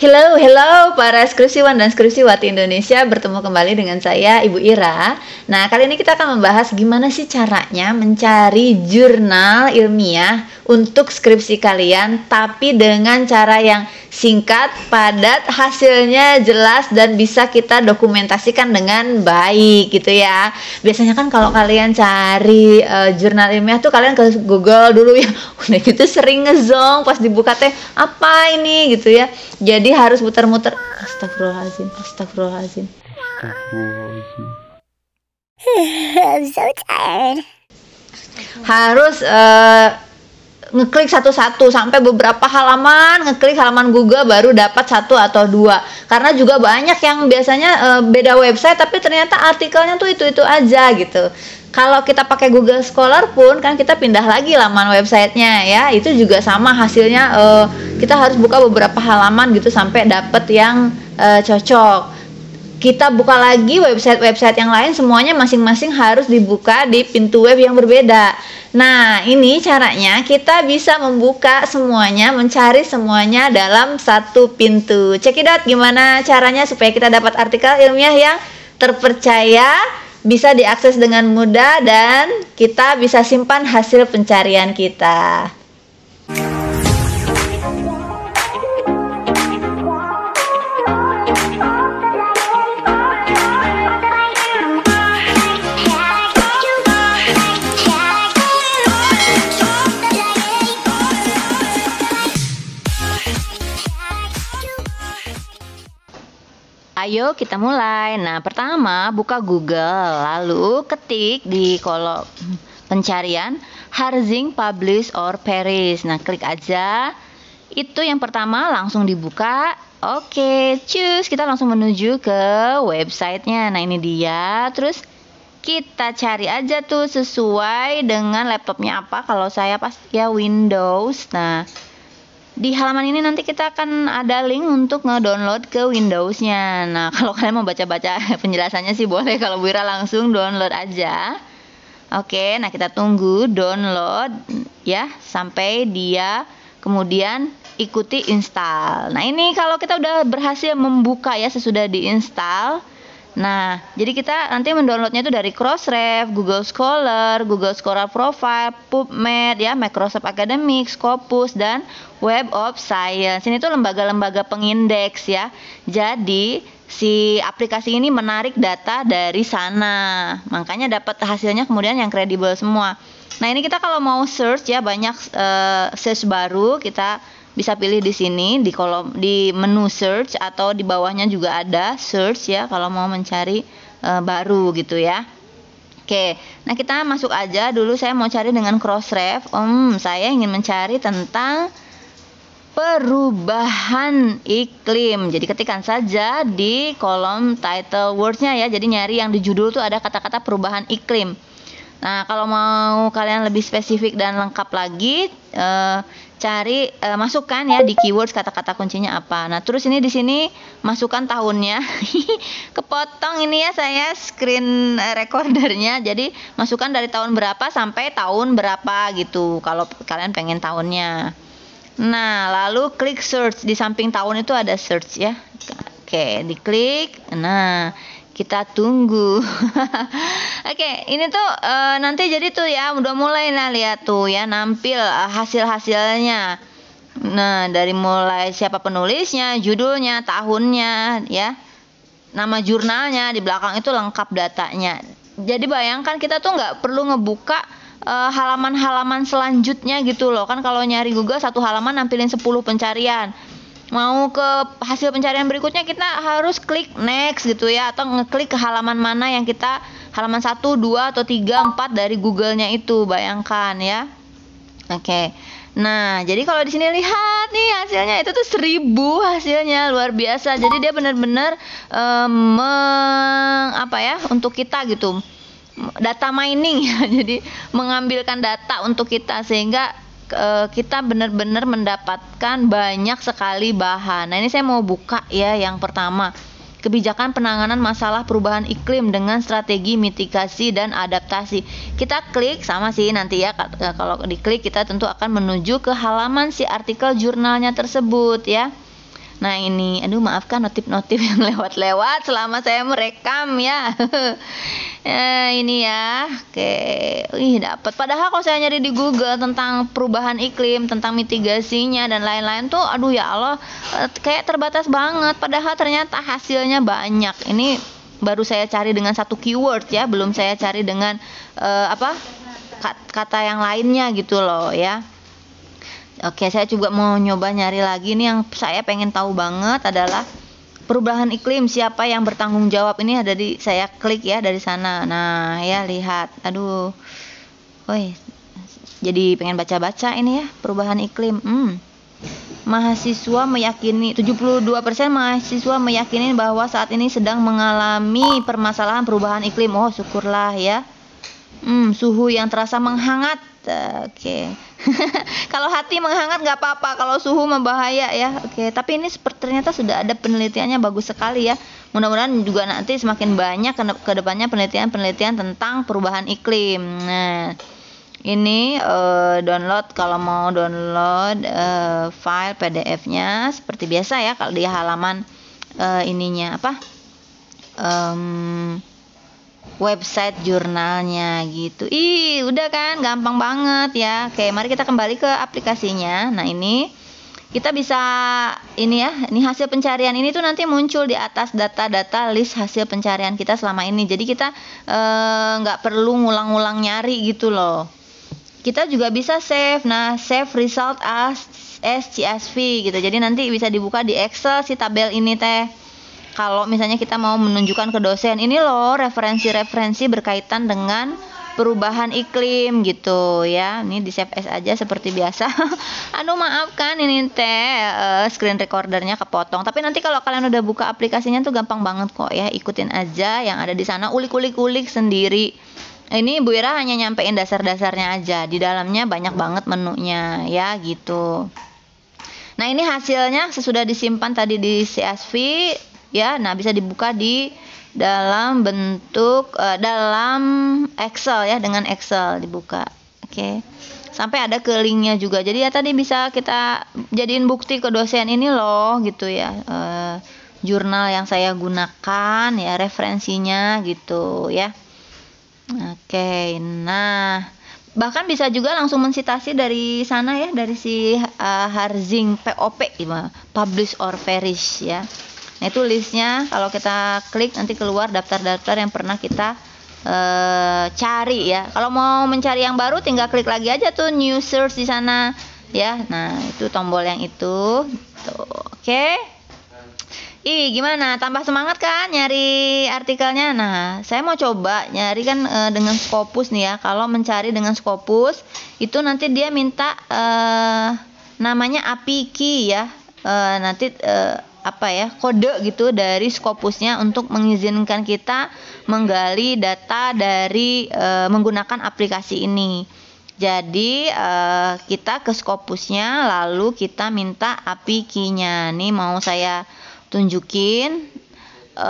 Hello, hello para skripsiwan dan skripsiwati Indonesia bertemu kembali dengan saya Ibu Ira. Nah, kali ini kita akan membahas gimana sih caranya mencari jurnal ilmiah untuk skripsi kalian tapi dengan cara yang singkat, padat, hasilnya jelas dan bisa kita dokumentasikan dengan baik gitu ya. Biasanya kan kalau kalian cari uh, jurnal ilmiah tuh kalian ke Google dulu ya. Udah gitu sering ngezong pas dibuka teh apa ini gitu ya. Jadi jadi harus muter-muter astagfirullahaladzim astagfirullahaladzim harus uh, ngeklik satu-satu sampai beberapa halaman ngeklik halaman Google baru dapat satu atau dua karena juga banyak yang biasanya uh, beda website tapi ternyata artikelnya tuh itu itu aja gitu kalau kita pakai Google Scholar pun kan kita pindah lagi laman websitenya ya itu juga sama hasilnya uh, kita harus buka beberapa halaman gitu sampai dapet yang uh, cocok kita buka lagi website-website yang lain semuanya masing-masing harus dibuka di pintu web yang berbeda. Nah, ini caranya kita bisa membuka semuanya, mencari semuanya dalam satu pintu. Cekidot gimana caranya supaya kita dapat artikel ilmiah yang terpercaya, bisa diakses dengan mudah dan kita bisa simpan hasil pencarian kita. Ayo kita mulai. Nah, pertama buka Google, lalu ketik di kolom pencarian Harzing Publish or Paris. Nah, klik aja. Itu yang pertama langsung dibuka. Oke, cus. Kita langsung menuju ke websitenya. Nah, ini dia. Terus kita cari aja tuh sesuai dengan laptopnya apa kalau saya pasti ya Windows nah di halaman ini nanti kita akan ada link untuk ngedownload ke Windowsnya. Nah, kalau kalian mau baca-baca penjelasannya sih boleh kalau Wira langsung download aja. Oke, nah kita tunggu download ya sampai dia kemudian ikuti install. Nah, ini kalau kita udah berhasil membuka ya sesudah diinstal Nah, jadi kita nanti mendownloadnya itu dari Crossref, Google Scholar, Google Scholar Profile, PubMed, ya Microsoft Academic, Scopus dan Web of Science. Ini tuh lembaga-lembaga pengindeks ya. Jadi si aplikasi ini menarik data dari sana. Makanya dapat hasilnya kemudian yang kredibel semua. Nah, ini kita kalau mau search ya banyak uh, search baru kita bisa pilih di sini di kolom di menu search atau di bawahnya juga ada search ya kalau mau mencari e, baru gitu ya. Oke, nah kita masuk aja dulu saya mau cari dengan crossref. Hmm, saya ingin mencari tentang perubahan iklim. Jadi ketikan saja di kolom title wordsnya ya. Jadi nyari yang di judul tuh ada kata-kata perubahan iklim. Nah, kalau mau kalian lebih spesifik dan lengkap lagi, eh, cari uh, masukkan ya di keywords kata-kata kuncinya apa. Nah, terus ini di sini masukkan tahunnya. Kepotong ini ya saya screen recordernya. Jadi masukkan dari tahun berapa sampai tahun berapa gitu kalau kalian pengen tahunnya. Nah, lalu klik search di samping tahun itu ada search ya. Oke, diklik. Nah, kita tunggu. Oke, okay, ini tuh e, nanti jadi tuh ya udah mulai nah lihat tuh ya nampil e, hasil-hasilnya. Nah, dari mulai siapa penulisnya, judulnya, tahunnya ya. Nama jurnalnya di belakang itu lengkap datanya. Jadi bayangkan kita tuh nggak perlu ngebuka eh, halaman-halaman e, selanjutnya gitu loh. Kan kalau nyari Google satu halaman nampilin 10 pencarian mau ke hasil pencarian berikutnya kita harus klik next gitu ya atau ngeklik ke halaman mana yang kita halaman 1, 2 atau 3, 4 dari Google-nya itu bayangkan ya. Oke. Okay. Nah, jadi kalau di sini lihat nih hasilnya itu tuh seribu hasilnya luar biasa. Jadi dia benar-benar um, apa ya untuk kita gitu data mining ya. Jadi mengambilkan data untuk kita sehingga uh, kita benar-benar mendapatkan banyak sekali bahan. Nah, ini saya mau buka ya yang pertama. Kebijakan penanganan masalah perubahan iklim dengan strategi mitigasi dan adaptasi. Kita klik sama sih nanti ya kalau diklik kita tentu akan menuju ke halaman si artikel jurnalnya tersebut ya. Nah ini, aduh maafkan notif-notif yang lewat-lewat selama saya merekam ya. ya ini ya, oke, ih dapat. Padahal kalau saya nyari di Google tentang perubahan iklim, tentang mitigasinya dan lain-lain tuh, aduh ya Allah, eh, kayak terbatas banget. Padahal ternyata hasilnya banyak. Ini baru saya cari dengan satu keyword ya, belum saya cari dengan uh, apa kata yang lainnya gitu loh ya. Oke, saya juga mau nyoba nyari lagi nih yang saya pengen tahu banget adalah perubahan iklim siapa yang bertanggung jawab ini ada di saya klik ya dari sana. Nah, ya lihat. Aduh. Woi. Jadi pengen baca-baca ini ya perubahan iklim. Hmm. Mahasiswa meyakini 72% mahasiswa meyakini bahwa saat ini sedang mengalami permasalahan perubahan iklim. Oh, syukurlah ya. Hmm, suhu yang terasa menghangat Gitu, oke. Okay. kalau hati menghangat nggak apa-apa, kalau suhu membahaya ya. Oke, okay. tapi ini seperti ternyata sudah ada penelitiannya bagus sekali ya. Mudah-mudahan juga nanti semakin banyak ke depannya penelitian-penelitian tentang perubahan iklim. Nah, ini uh, download kalau mau download uh, file PDF-nya seperti biasa ya kalau di halaman uh, ininya apa? Um, website jurnalnya gitu. Ih, udah kan gampang banget ya. Oke, mari kita kembali ke aplikasinya. Nah, ini kita bisa ini ya, ini hasil pencarian ini tuh nanti muncul di atas data-data list hasil pencarian kita selama ini. Jadi kita eh, nggak eh, perlu ngulang-ngulang nyari gitu loh. Kita juga bisa save. Nah, save result as csv gitu. Jadi nanti bisa dibuka di Excel si tabel ini teh kalau misalnya kita mau menunjukkan ke dosen ini loh referensi-referensi berkaitan dengan perubahan iklim gitu ya ini di save aja seperti biasa aduh maafkan ini teh uh, screen recordernya kepotong tapi nanti kalau kalian udah buka aplikasinya tuh gampang banget kok ya ikutin aja yang ada di sana ulik-ulik-ulik sendiri ini Bu Ira hanya nyampein dasar-dasarnya aja di dalamnya banyak banget menunya ya gitu Nah ini hasilnya sesudah disimpan tadi di CSV ya. Nah, bisa dibuka di dalam bentuk uh, dalam Excel ya dengan Excel dibuka. Oke. Okay. Sampai ada ke linknya juga. Jadi ya tadi bisa kita jadiin bukti ke dosen ini loh gitu ya. Uh, jurnal yang saya gunakan ya referensinya gitu ya. Oke. Okay, nah bahkan bisa juga langsung mensitasi dari sana ya dari si uh, Harzing POP ya, publish or perish ya Nah itu listnya kalau kita klik nanti keluar daftar-daftar yang pernah kita e, cari ya. Kalau mau mencari yang baru tinggal klik lagi aja tuh new search di sana ya. Nah itu tombol yang itu. Gitu. Oke. Okay. Ih gimana? Tambah semangat kan nyari artikelnya. Nah saya mau coba nyari kan e, dengan Scopus nih ya. Kalau mencari dengan Scopus itu nanti dia minta e, namanya API key ya. E, nanti e, apa ya kode gitu dari Scopusnya untuk mengizinkan kita menggali data dari e, menggunakan aplikasi ini. Jadi e, kita ke Scopusnya lalu kita minta API key-nya. Nih mau saya tunjukin e,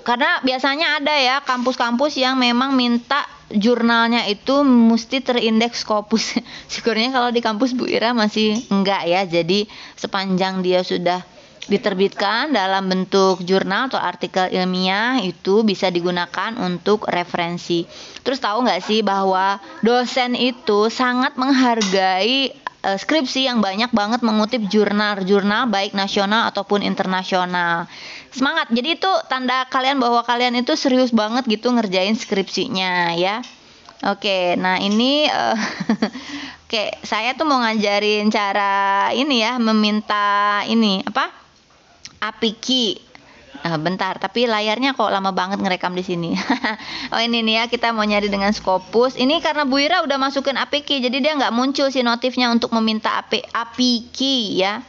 karena biasanya ada ya kampus-kampus yang memang minta jurnalnya itu mesti terindeks Scopus. Syukurnya kalau di kampus Bu Ira masih enggak ya. Jadi sepanjang dia sudah diterbitkan dalam bentuk jurnal atau artikel ilmiah itu bisa digunakan untuk referensi. Terus tahu nggak sih bahwa dosen itu sangat menghargai uh, skripsi yang banyak banget mengutip jurnal-jurnal baik nasional ataupun internasional. Semangat. Jadi itu tanda kalian bahwa kalian itu serius banget gitu ngerjain skripsinya ya. Oke, nah ini uh, oke, saya tuh mau ngajarin cara ini ya meminta ini apa? Apiki. Nah, eh, bentar, tapi layarnya kok lama banget ngerekam di sini. oh ini nih ya kita mau nyari dengan Scopus. Ini karena Bu Ira udah masukin Apiki, jadi dia nggak muncul si notifnya untuk meminta api Apiki ya.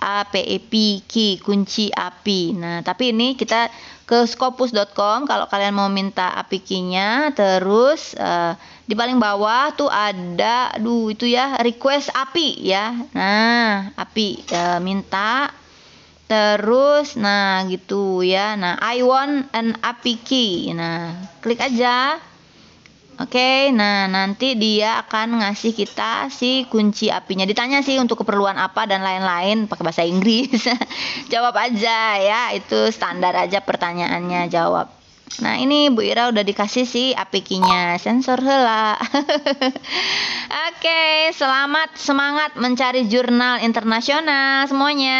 APEP kunci api. Nah, tapi ini kita ke scopus.com kalau kalian mau minta api nya terus uh, di paling bawah tuh ada duh itu ya request api ya. Nah, api uh, minta Terus nah gitu ya. Nah, I want an API key. Nah, klik aja. Oke, okay, nah nanti dia akan ngasih kita si kunci apinya. Ditanya sih untuk keperluan apa dan lain-lain pakai bahasa Inggris. jawab aja ya, itu standar aja pertanyaannya jawab. Nah ini Bu Ira udah dikasih si apikinya sensor hela. Oke, okay, selamat semangat mencari jurnal internasional semuanya.